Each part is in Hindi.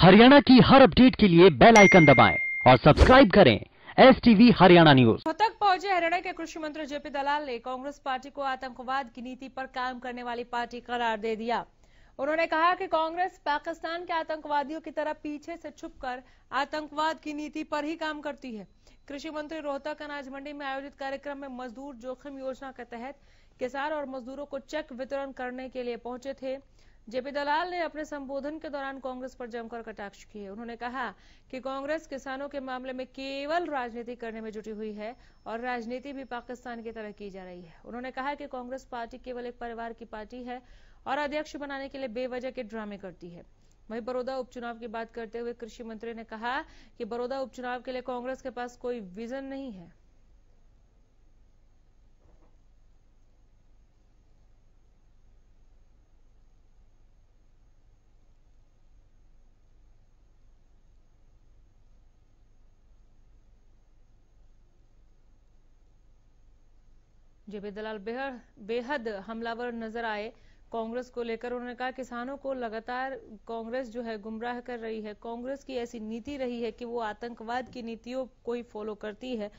हरियाणा की हर अपडेट के लिए बेल आइकन दबाएं और सब्सक्राइब करें S TV Haryana news Rohtak पहुंचे हरियाणा के कृषि मंत्री जेपी दलाल ने कांग्रेस पार्टी को आतंकवाद की नीति पर काम करने वाली पार्टी करार दे दिया उन्होंने कहा कि कांग्रेस पाकिस्तान के आतंकवादियों की तरह पीछे से छुपकर आतंकवाद की नीति पर ही काम करती है कृषि मंत्री रोहतक अनाज मंडी में आयोजित कार्यक्रम में मजदूर जोखिम योजना के तहत किसान और मजदूरों को चेक वितरण करने के लिए पहुंचे थे जेपी दलाल ने अपने संबोधन के दौरान कांग्रेस पर जमकर कटाक्ष किए उन्होंने कहा कि कांग्रेस किसानों के मामले में केवल राजनीति करने में जुटी हुई है और राजनीति भी पाकिस्तान की तरह की जा रही है उन्होंने कहा कि कांग्रेस पार्टी केवल एक परिवार की पार्टी है और अध्यक्ष बनाने के लिए बेवजह के ड्रामे करती है वहीं बड़ौदा उपचुनाव की बात करते हुए कृषि मंत्री ने कहा कि बड़ौदा उपचुनाव के लिए कांग्रेस के पास कोई विजन नहीं है जेपी दलाल बेहद हमलावर नजर आए कांग्रेस को लेकर उन्होंने कहा किसानों को लगातार कांग्रेस जो है गुमराह कर रही है कांग्रेस की ऐसी नीति रही है कि वो आतंकवाद की नीतियों को ही फॉलो करती है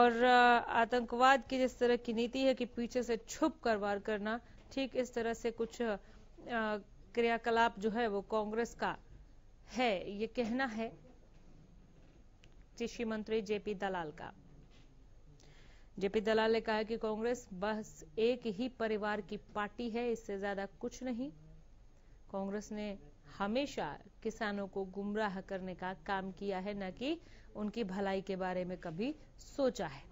और आतंकवाद की जिस तरह की नीति है कि पीछे से छुप कर वार करना ठीक इस तरह से कुछ क्रियाकलाप जो है वो कांग्रेस का है ये कहना है कृषि मंत्री जेपी दलाल का जेपी दलाल ने कहा कि कांग्रेस बस एक ही परिवार की पार्टी है इससे ज्यादा कुछ नहीं कांग्रेस ने हमेशा किसानों को गुमराह करने का काम किया है न कि उनकी भलाई के बारे में कभी सोचा है